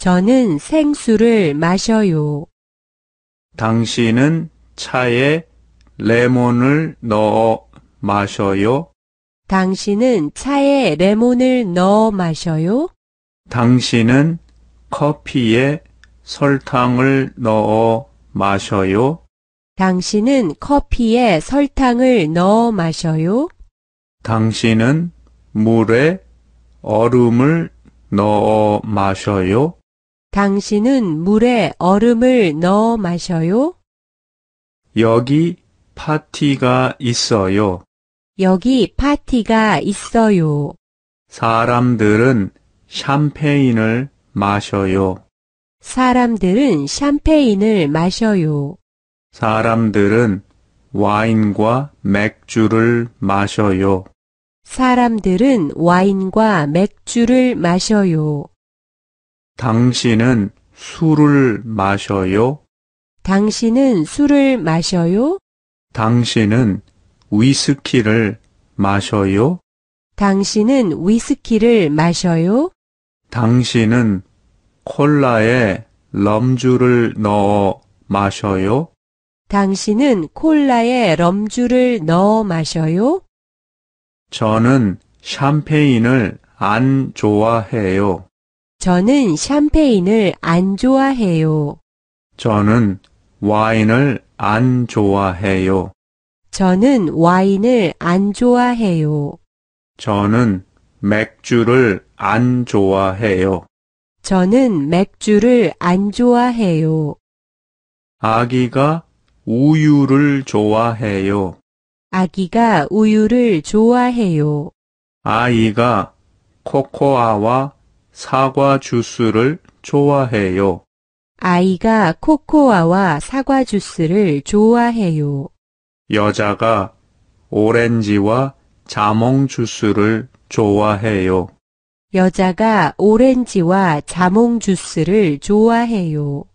저는 생수를 마셔요. 당신은 차에 레몬을 넣어 마셔요. 당신은 차에 레몬을 넣어 마셔요. 당신은 커피에 설탕을 넣어 마셔요. 당신은 커피에 설탕을 넣어 마셔요. 당신은 물에 얼음을 넣어 마셔요. 당신은 물에 얼음을 넣어 마셔요? 여기 파티가 있어요. 여기 파티가 있어요. 사람들은 샴페인을 마셔요. 사람들은 샴페인을 마셔요. 사람들은 와인과 맥주를 마셔요. 사람들은 와인과 맥주를 마셔요. 당신은 술을 마셔요? 당신은 술을 마셔요? 당신은 위스키를 마셔요? 당신은 위스키를 마셔요? 당신은 콜라에 럼주를 넣어 마셔요? 당신은 콜라에 럼주를 넣어 마셔요? 저는 샴페인을 안 좋아해요. 저는 샴페인을 안 좋아해요. 저는 와인을 안 좋아해요. 저는 와인을 안 좋아해요. 저는 맥주를 안 좋아해요. 저는 맥주를 안 좋아해요. 아기가 우유를 좋아해요. 아기가 우유를 좋아해요. 아이가 코코아와 사과 주스를 좋아해요. 아이가 코코아와 사과 주스를 좋아해요. 여자가 오렌지와 자몽 주스를 좋아해요. 여자가 오렌지와 자몽 주스를 좋아해요.